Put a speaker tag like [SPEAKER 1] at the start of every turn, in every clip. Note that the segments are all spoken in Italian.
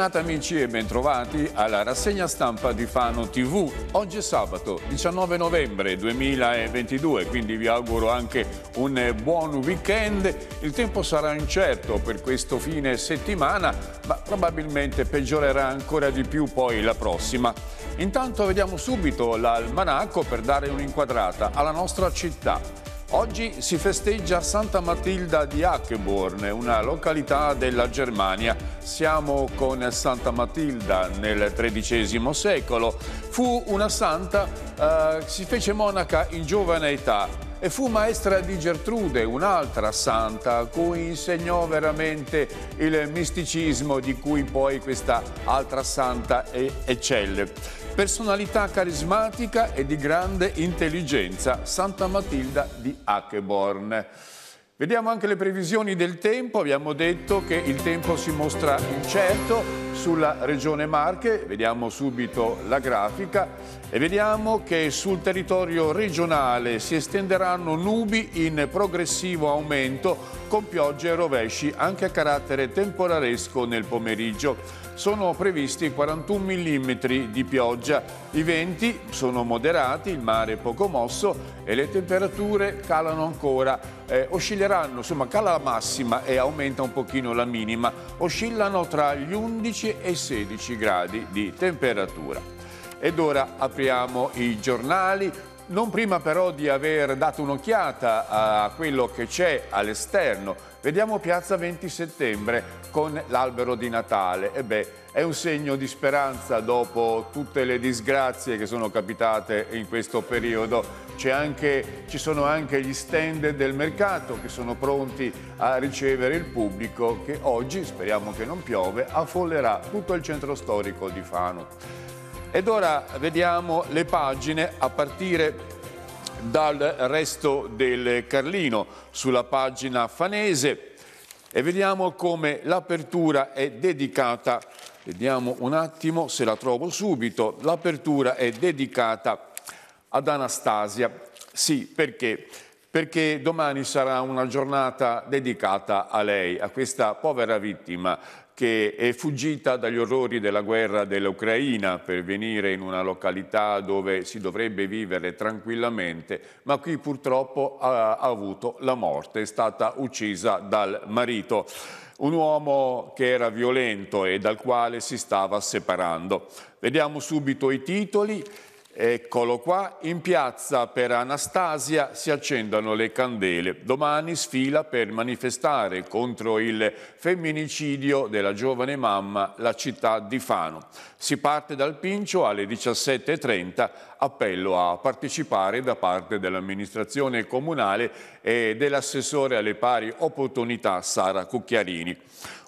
[SPEAKER 1] Bentornati amici e bentrovati alla rassegna stampa di Fano TV. Oggi è sabato 19 novembre 2022, quindi vi auguro anche un buon weekend. Il tempo sarà incerto per questo fine settimana, ma probabilmente peggiorerà ancora di più poi la prossima. Intanto vediamo subito l'almanacco per dare un'inquadrata alla nostra città. Oggi si festeggia Santa Matilda di Hackeborn, una località della Germania. Siamo con Santa Matilda nel XIII secolo. Fu una santa, eh, si fece monaca in giovane età e fu maestra di Gertrude, un'altra santa a cui insegnò veramente il misticismo di cui poi questa altra santa è eccelle. Personalità carismatica e di grande intelligenza, Santa Matilda di Acheborn. Vediamo anche le previsioni del tempo, abbiamo detto che il tempo si mostra incerto sulla regione Marche, vediamo subito la grafica e vediamo che sul territorio regionale si estenderanno nubi in progressivo aumento con piogge e rovesci anche a carattere temporalesco nel pomeriggio sono previsti 41 mm di pioggia. I venti sono moderati, il mare è poco mosso e le temperature calano ancora. Eh, oscilleranno, insomma cala la massima e aumenta un pochino la minima. Oscillano tra gli 11 e i 16 gradi di temperatura. Ed ora apriamo i giornali, non prima però di aver dato un'occhiata a quello che c'è all'esterno Vediamo Piazza 20 Settembre con l'albero di Natale. E beh, è un segno di speranza dopo tutte le disgrazie che sono capitate in questo periodo. Anche, ci sono anche gli stand del mercato che sono pronti a ricevere il pubblico che oggi, speriamo che non piove, affollerà tutto il centro storico di Fano. Ed ora vediamo le pagine a partire dal resto del Carlino sulla pagina fanese e vediamo come l'apertura è dedicata, vediamo un attimo se la trovo subito, l'apertura è dedicata ad Anastasia. Sì, perché? perché domani sarà una giornata dedicata a lei, a questa povera vittima che è fuggita dagli orrori della guerra dell'Ucraina per venire in una località dove si dovrebbe vivere tranquillamente, ma qui purtroppo ha, avuto la morte, è stata uccisa dal marito, un uomo che era violento e dal quale si stava separando. Vediamo subito i titoli. Eccolo qua, in piazza per Anastasia si accendono le candele. Domani sfila per manifestare contro il femminicidio della giovane mamma la città di Fano. Si parte dal Pincio alle 17.30, appello a partecipare da parte dell'amministrazione comunale e dell'assessore alle pari opportunità Sara Cucchiarini.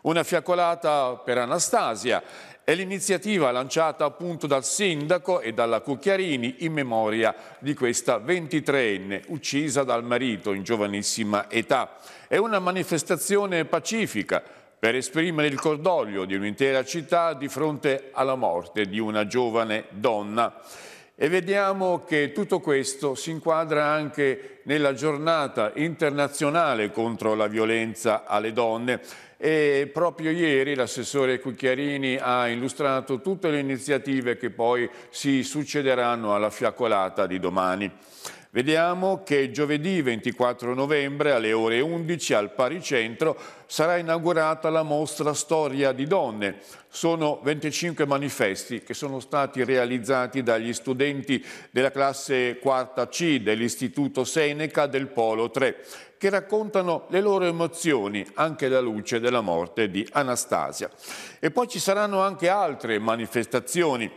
[SPEAKER 1] Una fiaccolata per Anastasia è l'iniziativa lanciata appunto dal sindaco e dalla Cucchiarini in memoria di questa 23enne uccisa dal marito in giovanissima età. È una manifestazione pacifica per esprimere il cordoglio di un'intera città di fronte alla morte di una giovane donna. E vediamo che tutto questo si inquadra anche nella giornata internazionale contro la violenza alle donne e proprio ieri l'assessore Cucchiarini ha illustrato tutte le iniziative che poi si succederanno alla fiaccolata di domani. Vediamo che giovedì 24 novembre alle ore 11 al Paricentro sarà inaugurata la mostra Storia di Donne. Sono 25 manifesti che sono stati realizzati dagli studenti della classe 4 C dell'Istituto Seneca del Polo 3 che raccontano le loro emozioni anche alla luce della morte di Anastasia. E poi ci saranno anche altre manifestazioni.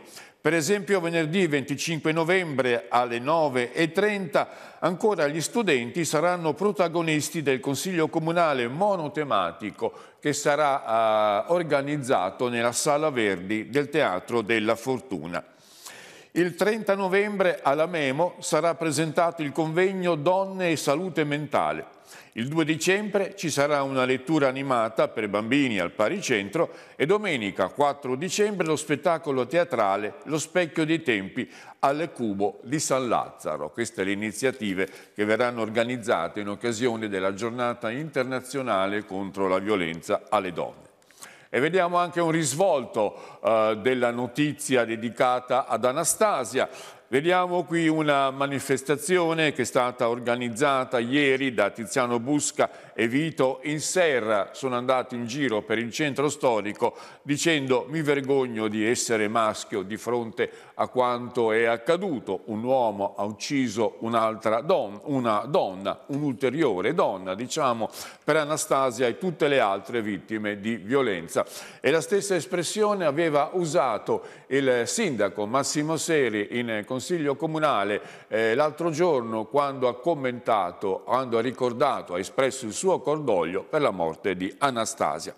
[SPEAKER 1] Per esempio venerdì 25 novembre alle 9.30 ancora gli studenti saranno protagonisti del Consiglio Comunale monotematico che sarà eh, organizzato nella Sala Verdi del Teatro della Fortuna. Il 30 novembre alla Memo sarà presentato il convegno Donne e Salute Mentale. Il 2 dicembre ci sarà una lettura animata per bambini al Paricentro e domenica 4 dicembre lo spettacolo teatrale Lo specchio dei tempi al Cubo di San Lazzaro. Queste le iniziative che verranno organizzate in occasione della giornata internazionale contro la violenza alle donne. E vediamo anche un risvolto eh, della notizia dedicata ad Anastasia. Vediamo qui una manifestazione che è stata organizzata ieri da Tiziano Busca e Vito in Serra. Sono andati in giro per il centro storico dicendo mi vergogno di essere maschio di fronte a quanto è accaduto. Un uomo ha ucciso un'altra don una donna, un'ulteriore donna, diciamo, per Anastasia e tutte le altre vittime di violenza. E la stessa espressione aveva usato il sindaco Massimo Seri in Consiglio Consiglio Comunale eh, l'altro giorno quando ha commentato, quando ha ricordato, ha espresso il suo cordoglio per la morte di Anastasia.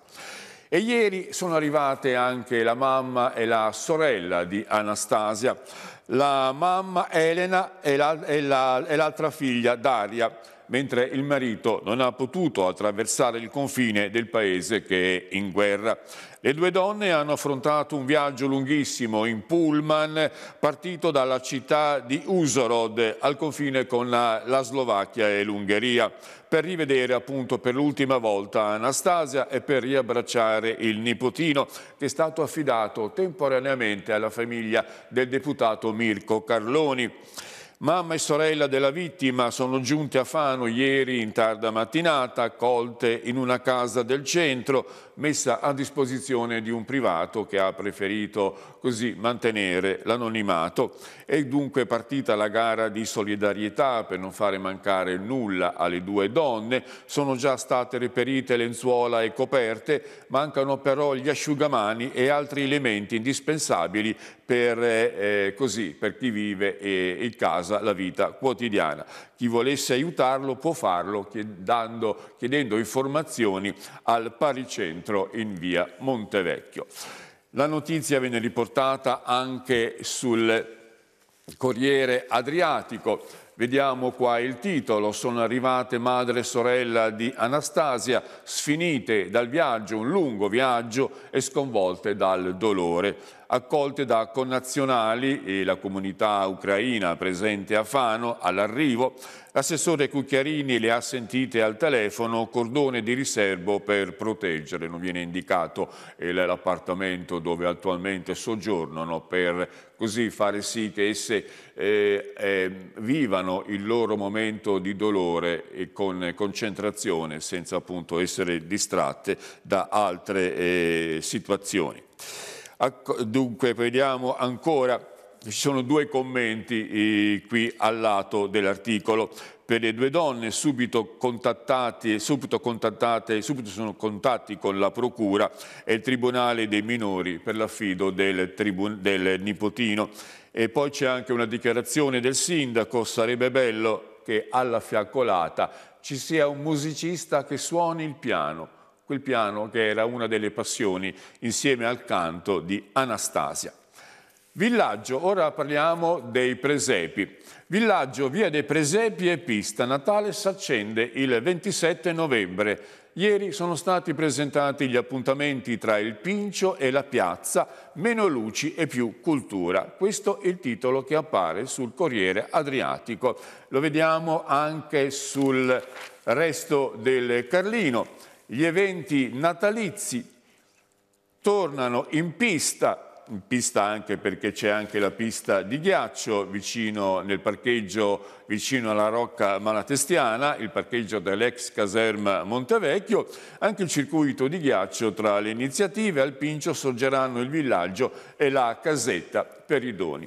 [SPEAKER 1] E ieri sono arrivate anche la mamma e la sorella di Anastasia, la mamma Elena e l'altra la, figlia Daria mentre il marito non ha potuto attraversare il confine del paese che è in guerra. Le due donne hanno affrontato un viaggio lunghissimo in pullman partito dalla città di Usorod al confine con la, la Slovacchia e l'Ungheria per rivedere appunto per l'ultima volta Anastasia e per riabbracciare il nipotino che è stato affidato temporaneamente alla famiglia del deputato Mirko Carloni. Mamma e sorella della vittima sono giunte a Fano ieri in tarda mattinata, accolte in una casa del centro messa a disposizione di un privato che ha preferito così mantenere l'anonimato. È dunque partita la gara di solidarietà per non fare mancare nulla alle due donne. Sono già state reperite lenzuola e coperte, mancano però gli asciugamani e altri elementi indispensabili per, eh, così, per chi vive e, e casa la vita quotidiana chi volesse aiutarlo può farlo chiedendo, chiedendo informazioni al Paricentro in via Montevecchio. La notizia viene riportata anche sul Corriere Adriatico. Vediamo qua il titolo, sono arrivate madre e sorella di Anastasia, sfinite dal viaggio, un lungo viaggio e sconvolte dal dolore accolte da connazionali e la comunità ucraina presente a Fano all'arrivo, l'assessore Cucchiarini le ha sentite al telefono cordone di riservo per proteggere, non viene indicato l'appartamento dove attualmente soggiornano per così fare sì che esse eh, eh, vivano il loro momento di dolore e con concentrazione senza appunto essere distratte da altre eh, situazioni. Dunque vediamo ancora, ci sono due commenti eh, qui al lato dell'articolo. Per le due donne subito contattate, subito contattate, subito sono contatti con la Procura e il Tribunale dei minori per l'affido del, del nipotino. E poi c'è anche una dichiarazione del sindaco, sarebbe bello che alla fiaccolata ci sia un musicista che suoni il piano quel piano che era una delle passioni insieme al canto di Anastasia. Villaggio, ora parliamo dei presepi. Villaggio via dei presepi e pista. Natale s'accende il 27 novembre. Ieri sono stati presentati gli appuntamenti tra il Pincio e la piazza, meno luci e più cultura. Questo è il titolo che appare sul Corriere Adriatico. Lo vediamo anche sul resto del Carlino gli eventi natalizi tornano in pista, in pista anche perché c'è anche la pista di ghiaccio vicino, nel parcheggio vicino alla Rocca Malatestiana, il parcheggio dell'ex caserma Montevecchio, anche il circuito di ghiaccio tra le iniziative al Pincio sorgeranno il villaggio e la casetta per i doni.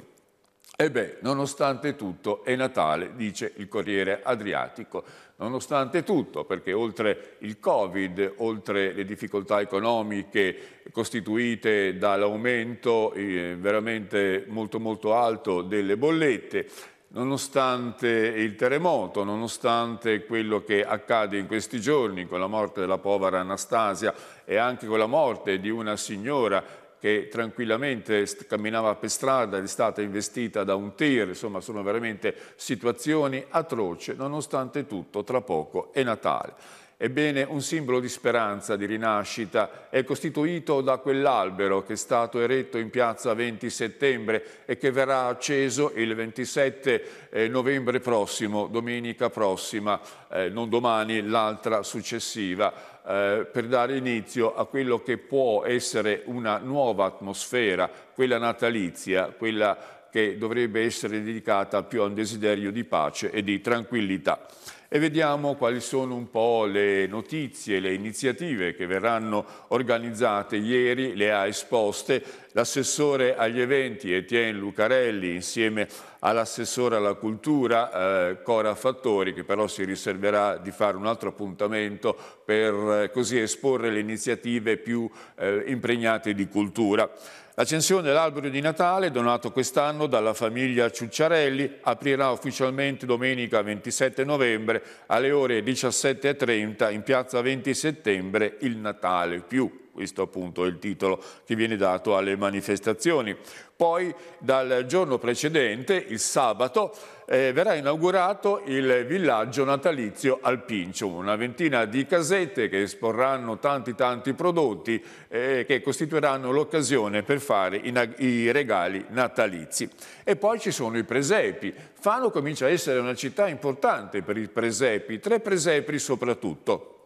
[SPEAKER 1] E beh, nonostante tutto è Natale, dice il Corriere Adriatico. Nonostante tutto, perché oltre il Covid, oltre le difficoltà economiche costituite dall'aumento eh, veramente molto molto alto delle bollette, nonostante il terremoto, nonostante quello che accade in questi giorni con la morte della povera Anastasia e anche con la morte di una signora che tranquillamente camminava per strada ed è stata investita da un tir, insomma sono veramente situazioni atroci, nonostante tutto tra poco è Natale. Ebbene, un simbolo di speranza, di rinascita, è costituito da quell'albero che è stato eretto in piazza 20 settembre e che verrà acceso il 27 eh, novembre prossimo, domenica prossima, eh, non domani, l'altra successiva eh, per dare inizio a quello che può essere una nuova atmosfera, quella natalizia, quella che dovrebbe essere dedicata più a un desiderio di pace e di tranquillità e vediamo quali sono un po' le notizie, le iniziative che verranno organizzate. Ieri le ha esposte l'assessore agli eventi Etienne Lucarelli insieme all'assessore alla cultura eh, Cora Fattori che però si riserverà di fare un altro appuntamento per eh, così esporre le iniziative più eh, impregnate di cultura. L'accensione dell'albero di Natale, donato quest'anno dalla famiglia Ciucciarelli, aprirà ufficialmente domenica 27 novembre alle ore 17.30 in piazza 20 settembre il Natale più questo appunto è il titolo che viene dato alle manifestazioni. Poi dal giorno precedente, il sabato, eh, verrà inaugurato il villaggio natalizio Alpincio, una ventina di casette che esporranno tanti tanti prodotti eh, che costituiranno l'occasione per fare i, i regali natalizi. E poi ci sono i presepi. Fano comincia a essere una città importante per i presepi, tre presepi soprattutto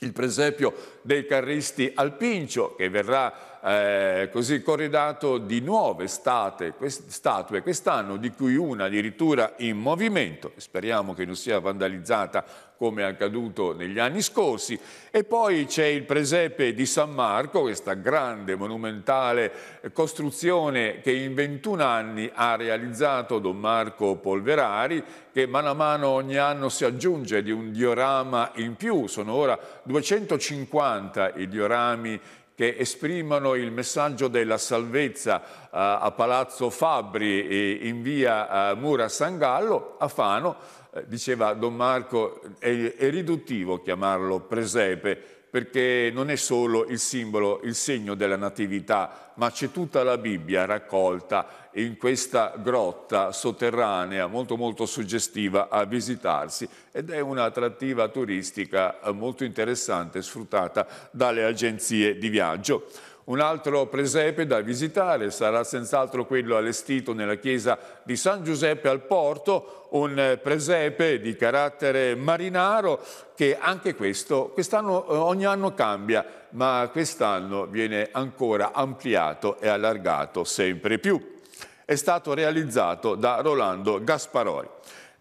[SPEAKER 1] il presepio dei carristi al Pincio, che verrà eh, così corredato di nuove state, quest, statue quest'anno, di cui una addirittura in movimento, speriamo che non sia vandalizzata come è accaduto negli anni scorsi. E poi c'è il presepe di San Marco, questa grande, monumentale costruzione che in 21 anni ha realizzato Don Marco Polverari, che mano a mano ogni anno si aggiunge di un diorama in più. Sono ora 250 i diorami che esprimono il messaggio della salvezza eh, a Palazzo Fabbri eh, in via eh, Mura San Gallo a Fano eh, diceva Don Marco, è, è riduttivo chiamarlo presepe perché non è solo il simbolo, il segno della natività, ma c'è tutta la Bibbia raccolta in questa grotta sotterranea molto molto suggestiva a visitarsi ed è un'attrattiva turistica eh, molto interessante sfruttata dalle agenzie di viaggio. Un altro presepe da visitare sarà senz'altro quello allestito nella chiesa di San Giuseppe al Porto, un presepe di carattere marinaro che anche questo quest'anno eh, ogni anno cambia, ma quest'anno viene ancora ampliato e allargato sempre più. È stato realizzato da Rolando Gasparori.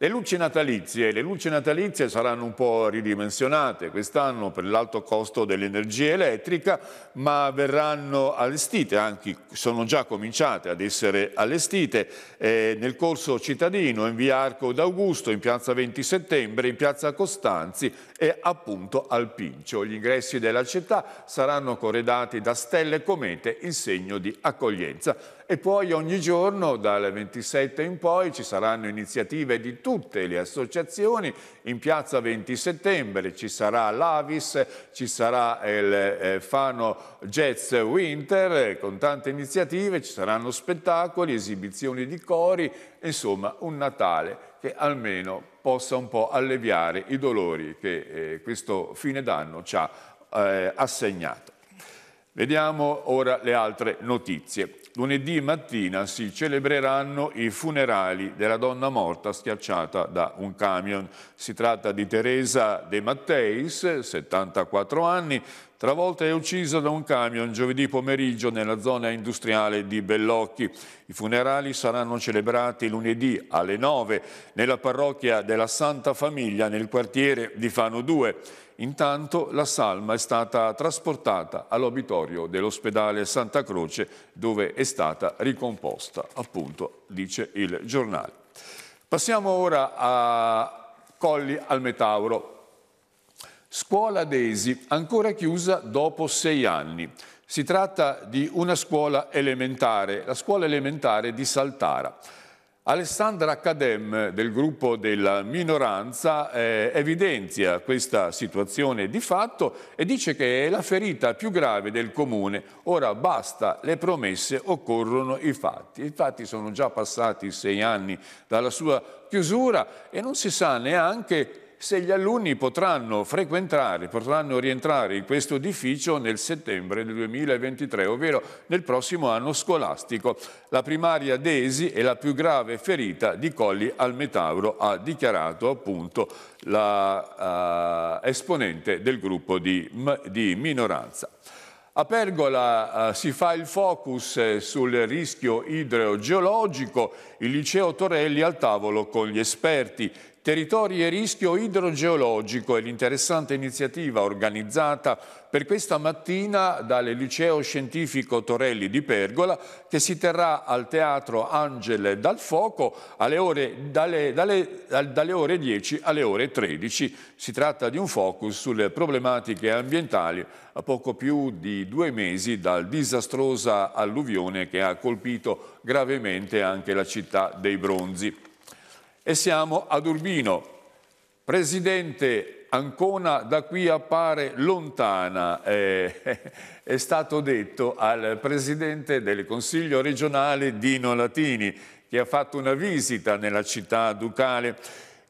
[SPEAKER 1] Le luci natalizie, le luci natalizie saranno un po' ridimensionate quest'anno per l'alto costo dell'energia elettrica, ma verranno allestite, anche sono già cominciate ad essere allestite eh, nel corso cittadino, in via Arco d'Augusto, in piazza 20 settembre, in piazza Costanzi e appunto al Pincio. Gli ingressi della città saranno corredati da stelle e comete in segno di accoglienza e poi ogni giorno dal 27 in poi ci saranno iniziative di tutte le associazioni, in piazza 20 settembre ci sarà l'Avis, ci sarà il eh, Fano Jazz Winter con tante iniziative, ci saranno spettacoli, esibizioni di cori, insomma un Natale che almeno possa un po' alleviare i dolori che eh, questo fine d'anno ci ha eh, assegnato. Vediamo ora le altre notizie lunedì mattina si celebreranno i funerali della donna morta schiacciata da un camion. Si tratta di Teresa De Matteis, 74 anni, travolta e uccisa da un camion giovedì pomeriggio nella zona industriale di Bellocchi. I funerali saranno celebrati lunedì alle 9 nella parrocchia della Santa Famiglia nel quartiere di Fano 2. Intanto la salma è stata trasportata all'obitorio dell'ospedale Santa Croce dove è stata ricomposta, appunto, dice il giornale. Passiamo ora a Colli al Metauro. Scuola Desi, ancora chiusa dopo sei anni. Si tratta di una scuola elementare, la scuola elementare di Saltara. Alessandra Academ del gruppo della minoranza eh, evidenzia questa situazione di fatto e dice che è la ferita più grave del comune. Ora basta le promesse, occorrono i fatti. I fatti sono già passati sei anni dalla sua chiusura e non si sa neanche se gli alunni potranno frequentare, potranno rientrare in questo edificio nel settembre del 2023, ovvero nel prossimo anno scolastico. La primaria Desi è la più grave ferita di Colli al Metauro, ha dichiarato appunto l'esponente eh, uh, del gruppo di, di minoranza. A Pergola eh, si fa il focus eh, sul rischio idrogeologico, il liceo Torelli al tavolo con gli esperti, territori e rischio idrogeologico è l'interessante iniziativa organizzata per questa mattina dal Liceo Scientifico Torelli di Pergola che si terrà al Teatro Angele dal Fuoco ore, dalle, dalle, dalle ore 10 alle ore 13. Si tratta di un focus sulle problematiche ambientali a poco più di due mesi dal disastrosa alluvione che ha colpito gravemente anche la città dei Bronzi. E siamo ad Urbino. Presidente, Ancona da qui appare lontana, eh, è stato detto al Presidente del Consiglio regionale Dino Latini, che ha fatto una visita nella città ducale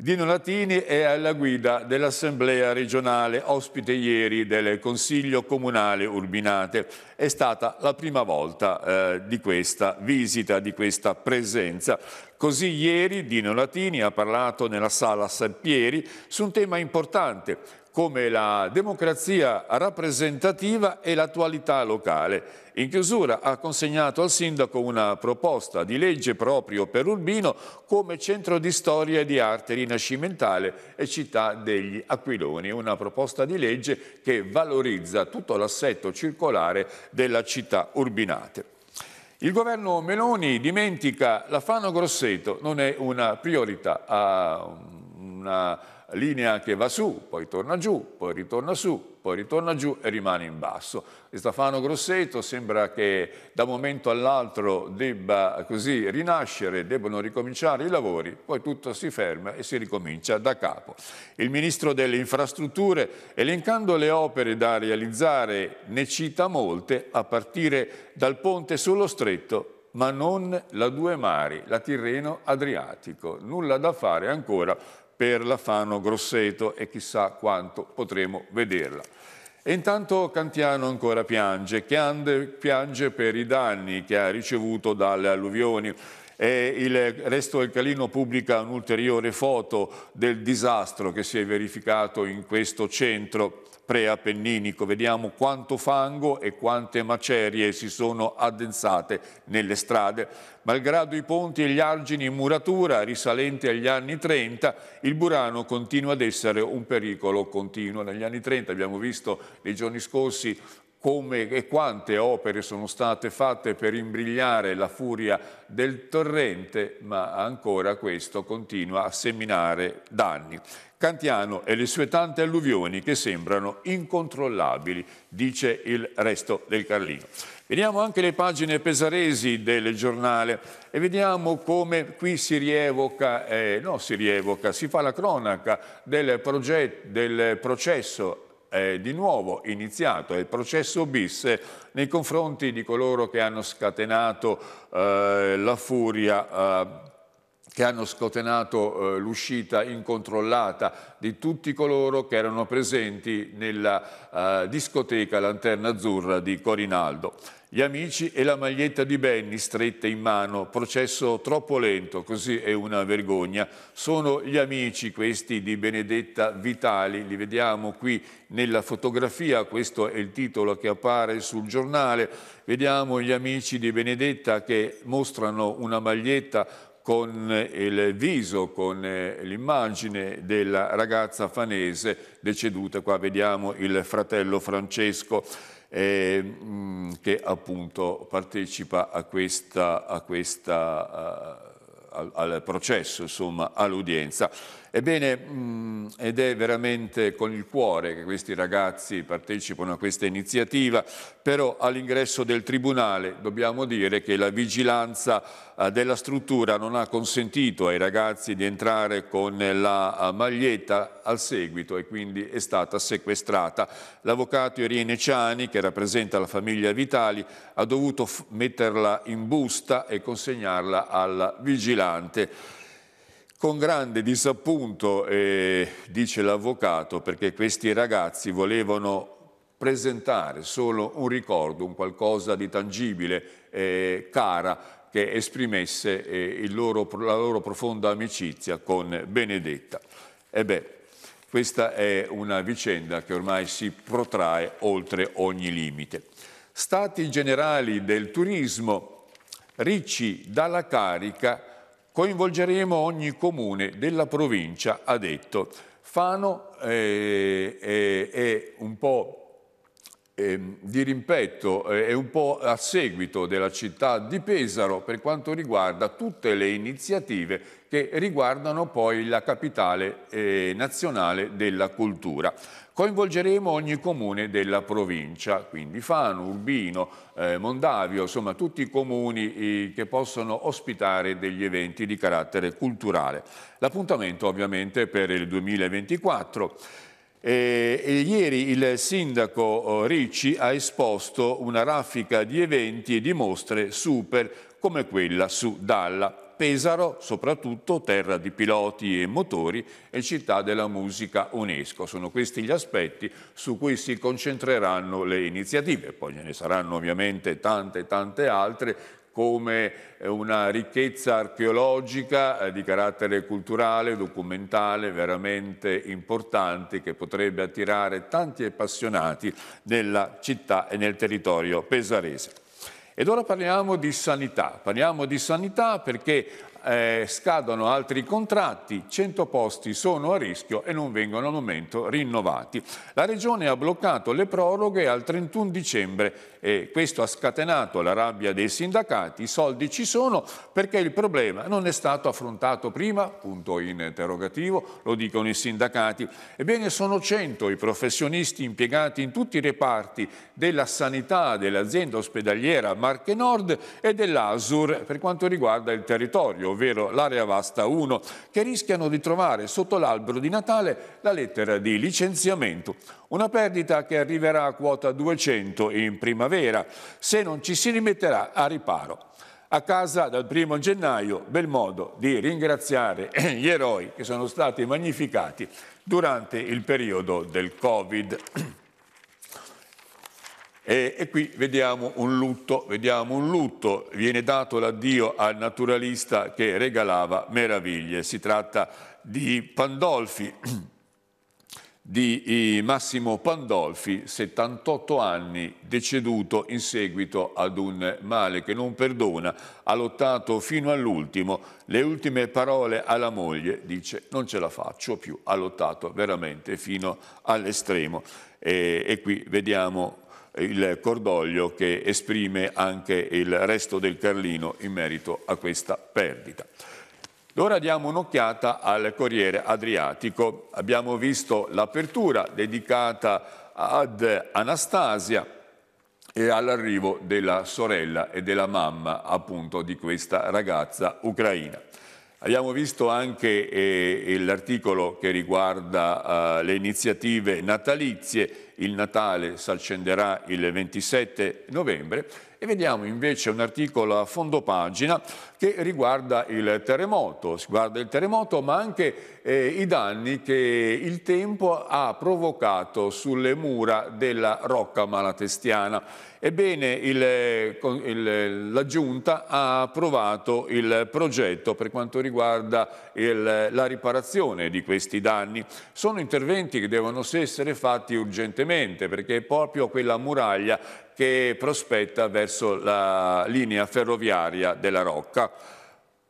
[SPEAKER 1] Dino Latini è alla guida dell'Assemblea regionale, ospite ieri del Consiglio Comunale Urbinate. È stata la prima volta eh, di questa visita, di questa presenza. Così ieri Dino Latini ha parlato nella sala Sampieri su un tema importante, come la democrazia rappresentativa e l'attualità locale. In chiusura ha consegnato al sindaco una proposta di legge proprio per Urbino come centro di storia e di arte rinascimentale e città degli Aquiloni, una proposta di legge che valorizza tutto l'assetto circolare della città urbinate. Il governo Meloni dimentica la Fano Grosseto, non è una priorità, ha una linea che va su, poi torna giù, poi ritorna su, poi ritorna giù e rimane in basso. E Stefano Grosseto sembra che da un momento all'altro debba così rinascere, debbano ricominciare i lavori, poi tutto si ferma e si ricomincia da capo. Il Ministro delle Infrastrutture, elencando le opere da realizzare, ne cita molte, a partire dal ponte sullo stretto ma non la Due Mari, la Tirreno Adriatico. Nulla da fare ancora per la Fano Grosseto e chissà quanto potremo vederla. E intanto Cantiano ancora piange, piange per i danni che ha ricevuto dalle alluvioni. E il resto del Calino pubblica un'ulteriore foto del disastro che si è verificato in questo centro preapenninico. Vediamo quanto fango e quante macerie si sono addensate nelle strade. Malgrado i ponti e gli argini in muratura risalenti agli anni 30, il Burano continua ad essere un pericolo continuo. Negli anni 30 abbiamo visto nei giorni scorsi come e quante opere sono state fatte per imbrigliare la furia del torrente, ma ancora questo continua a seminare danni. Cantiano e le sue tante alluvioni che sembrano incontrollabili, dice il resto del Carlino. Vediamo anche le pagine pesaresi del giornale e vediamo come qui si rievoca, eh, no si rievoca, si fa la cronaca del, del processo eh, di nuovo iniziato il processo bis nei confronti di coloro che hanno scatenato eh, la furia eh, che hanno scatenato eh, l'uscita incontrollata di tutti coloro che erano presenti nella eh, discoteca Lanterna Azzurra di Corinaldo gli amici e la maglietta di Benny stretta in mano, processo troppo lento, così è una vergogna. Sono gli amici questi di Benedetta Vitali, li vediamo qui nella fotografia, questo è il titolo che appare sul giornale. Vediamo gli amici di Benedetta che mostrano una maglietta con il viso, con eh, l'immagine della ragazza fanese deceduta. Qua vediamo il fratello Francesco eh, che appunto partecipa a questa, a questa, a, eh, al, al processo, insomma all'udienza. Ebbene, mh, mm, ed è veramente con il cuore che questi ragazzi partecipano a questa iniziativa, però all'ingresso del Tribunale dobbiamo dire che la vigilanza eh, della struttura non ha consentito ai ragazzi di entrare con la eh, maglietta al seguito e quindi è stata sequestrata. L'avvocato Irene Ciani, che rappresenta la famiglia Vitali, ha dovuto metterla in busta e consegnarla alla vigilante. Con grande disappunto, eh, dice l'avvocato, perché questi ragazzi volevano presentare solo un ricordo, un qualcosa di tangibile, eh, cara, che esprimesse eh, loro, la loro profonda amicizia con Benedetta. Ebbene, questa è una vicenda che ormai si protrae oltre ogni limite. Stati generali del turismo, Ricci dalla carica Coinvolgeremo ogni comune della provincia, ha detto. Fano eh, eh, è un po' Ehm, di rimpetto e eh, un po' a seguito della città di Pesaro per quanto riguarda tutte le iniziative che riguardano poi la capitale eh, nazionale della cultura. Coinvolgeremo ogni comune della provincia, quindi Fano, Urbino, eh, Mondavio, insomma tutti i comuni che possono ospitare degli eventi di carattere culturale. L'appuntamento ovviamente per il 2024. E, eh, e ieri il sindaco eh, Ricci ha esposto una raffica di eventi e di mostre super come quella su Dalla. Pesaro, soprattutto terra di piloti e motori e città della musica UNESCO. Sono questi gli aspetti su cui si concentreranno le iniziative, poi ce ne saranno ovviamente tante tante altre come eh, una ricchezza archeologica eh, di carattere culturale, documentale, veramente importante che potrebbe attirare tanti appassionati nella città e nel territorio pesarese. Ed ora parliamo di sanità, parliamo di sanità perché eh, scadono altri contratti, 100 posti sono a rischio e non vengono al momento rinnovati. La Regione ha bloccato le proroghe al 31 dicembre e questo ha scatenato la rabbia dei sindacati, i soldi ci sono perché il problema non è stato affrontato prima, punto interrogativo, lo dicono i sindacati. Ebbene sono 100 i professionisti impiegati in tutti i reparti della sanità dell'azienda ospedaliera Marche Nord e dell'Asur per quanto riguarda il territorio ovvero l'area vasta 1, che rischiano di trovare sotto l'albero di Natale la lettera di licenziamento. Una perdita che arriverà a quota 200 in primavera, se non ci si rimetterà a riparo. A casa dal primo gennaio, bel modo di ringraziare gli eroi che sono stati magnificati durante il periodo del Covid. E, e, qui vediamo un lutto, vediamo un lutto, viene dato l'addio al naturalista che regalava meraviglie. Si tratta di Pandolfi, di eh, Massimo Pandolfi, 78 anni, deceduto in seguito ad un male che non perdona, ha lottato fino all'ultimo, le ultime parole alla moglie, dice non ce la faccio più, ha lottato veramente fino all'estremo. E, e qui vediamo il cordoglio che esprime anche il resto del Carlino in merito a questa perdita. Ora diamo un'occhiata al Corriere Adriatico. Abbiamo visto l'apertura dedicata ad Anastasia e all'arrivo della sorella e della mamma appunto di questa ragazza ucraina. Abbiamo visto anche eh, l'articolo che riguarda eh, le iniziative natalizie il Natale si accenderà il 27 novembre e vediamo invece un articolo a fondo pagina che riguarda il terremoto, riguarda il terremoto ma anche eh, i danni che il tempo ha provocato sulle mura della Rocca Malatestiana. Ebbene, il, eh, il, la Giunta ha approvato il progetto per quanto riguarda il, la riparazione di questi danni. Sono interventi che devono essere fatti urgentemente perché è proprio quella muraglia che prospetta verso la linea ferroviaria della Rocca.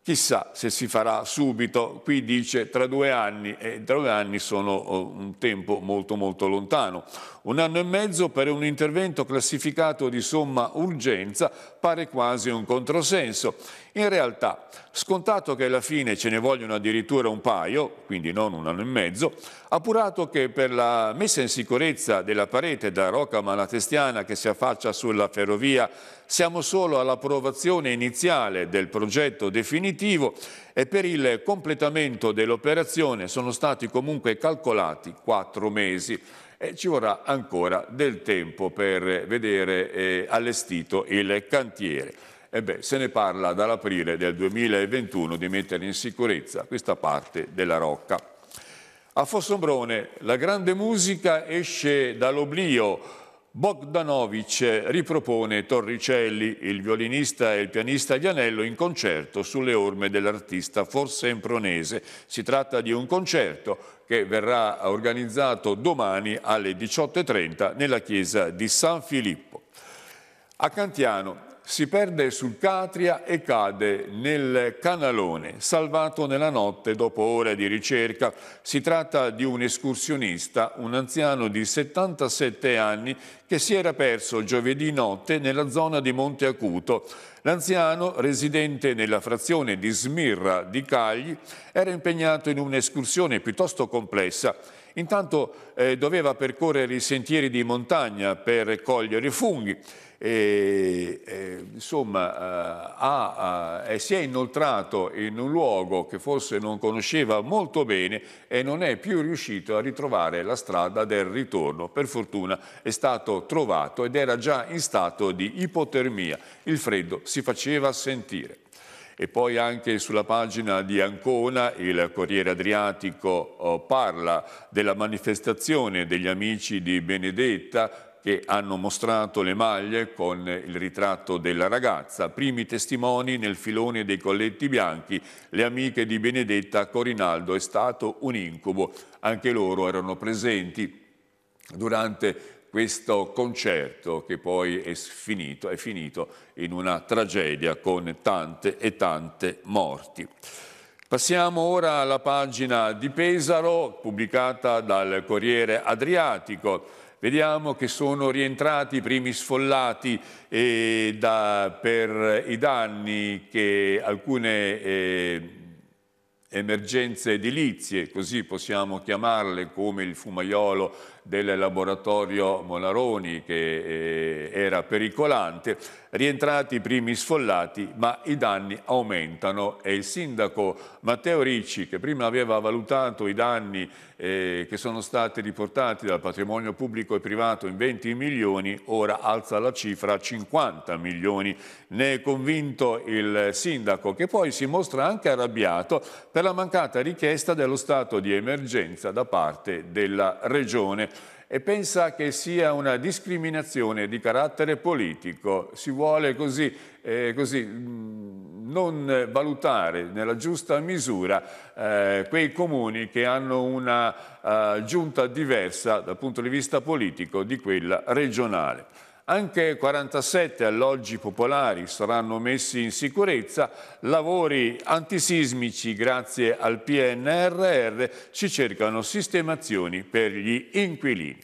[SPEAKER 1] Chissà se si farà subito, qui dice tra due anni, e tra due anni sono oh, un tempo molto molto lontano. Un anno e mezzo per un intervento classificato di somma urgenza pare quasi un controsenso. In realtà, scontato che alla fine ce ne vogliono addirittura un paio, quindi non un anno e mezzo, appurato che per la messa in sicurezza della parete da Rocca Malatestiana che si affaccia sulla ferrovia siamo solo all'approvazione iniziale del progetto definitivo e per il completamento dell'operazione sono stati comunque calcolati quattro mesi e ci vorrà ancora del tempo per vedere eh, allestito il cantiere. E beh, se ne parla dall'aprile del 2021 di mettere in sicurezza questa parte della rocca. A Fossombrone la grande musica esce dall'oblio Bogdanovic ripropone Torricelli, il violinista e il pianista Vianello, in concerto sulle orme dell'artista forse forsempronese. Si tratta di un concerto che verrà organizzato domani alle 18.30 nella chiesa di San Filippo. A Cantiano si perde sul Catria e cade nel canalone, salvato nella notte dopo ore di ricerca. Si tratta di un escursionista, un anziano di 77 anni che si era perso giovedì notte nella zona di Monte Acuto. L'anziano, residente nella frazione di Smirra di Cagli, era impegnato in un'escursione piuttosto complessa Intanto eh, doveva percorrere i sentieri di montagna per cogliere i funghi e, e, insomma, eh, ha, ha, eh, si è inoltrato in un luogo che forse non conosceva molto bene e non è più riuscito a ritrovare la strada del ritorno. Per fortuna è stato trovato ed era già in stato di ipotermia. Il freddo si faceva sentire. E poi anche sulla pagina di Ancona il Corriere Adriatico eh, parla della manifestazione degli amici di Benedetta che hanno mostrato le maglie con il ritratto della ragazza, primi testimoni nel filone dei colletti bianchi, le amiche di Benedetta Corinaldo, è stato un incubo, anche loro erano presenti durante questo concerto che poi è finito, è finito in una tragedia con tante e tante morti. Passiamo ora alla pagina di Pesaro pubblicata dal Corriere Adriatico Vediamo che sono rientrati i primi sfollati eh, da, per i danni che alcune eh, emergenze edilizie, così possiamo chiamarle come il fumaiolo del laboratorio Molaroni che eh, era pericolante, rientrati i primi sfollati, ma i danni aumentano e il sindaco Matteo Ricci, che prima aveva valutato i danni eh, che sono stati riportati dal patrimonio pubblico e privato in 20 milioni, ora alza la cifra a 50 milioni. Ne è convinto il sindaco, che poi si mostra anche arrabbiato per la mancata richiesta dello stato di emergenza da parte della Regione e pensa che sia una discriminazione di carattere politico. Si vuole così, eh, così mm, non valutare nella giusta misura eh, quei comuni che hanno una eh, giunta diversa dal punto di vista politico di quella regionale. Anche 47 alloggi popolari saranno messi in sicurezza, lavori antisismici grazie al PNRR ci cercano sistemazioni per gli inquilini.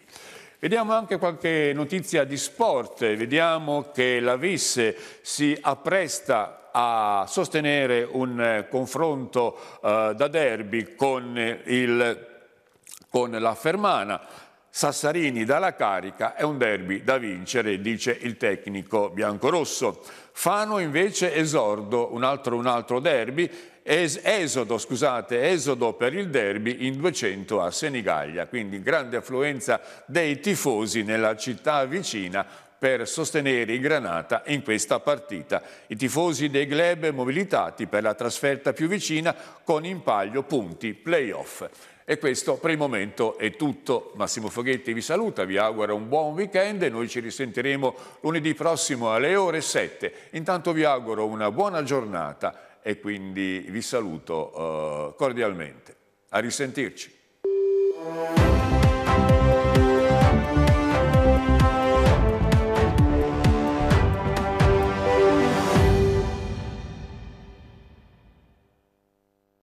[SPEAKER 1] Vediamo anche qualche notizia di sport, vediamo che la Visse si appresta a sostenere un confronto eh, da derby con, il, con la Fermana Sassarini dalla carica, è un derby da vincere, dice il tecnico biancorosso. Fano invece esordo, un altro, un altro derby, es, esodo, scusate, esodo per il derby in 200 a Senigallia, quindi grande affluenza dei tifosi nella città vicina per sostenere i Granata in questa partita. I tifosi dei Glebe mobilitati per la trasferta più vicina con in paglio punti playoff. E questo per il momento è tutto. Massimo Foghetti vi saluta, vi augura un buon weekend e noi ci risentiremo lunedì prossimo alle ore 7. Intanto vi auguro una buona giornata e quindi vi saluto eh, cordialmente. A risentirci.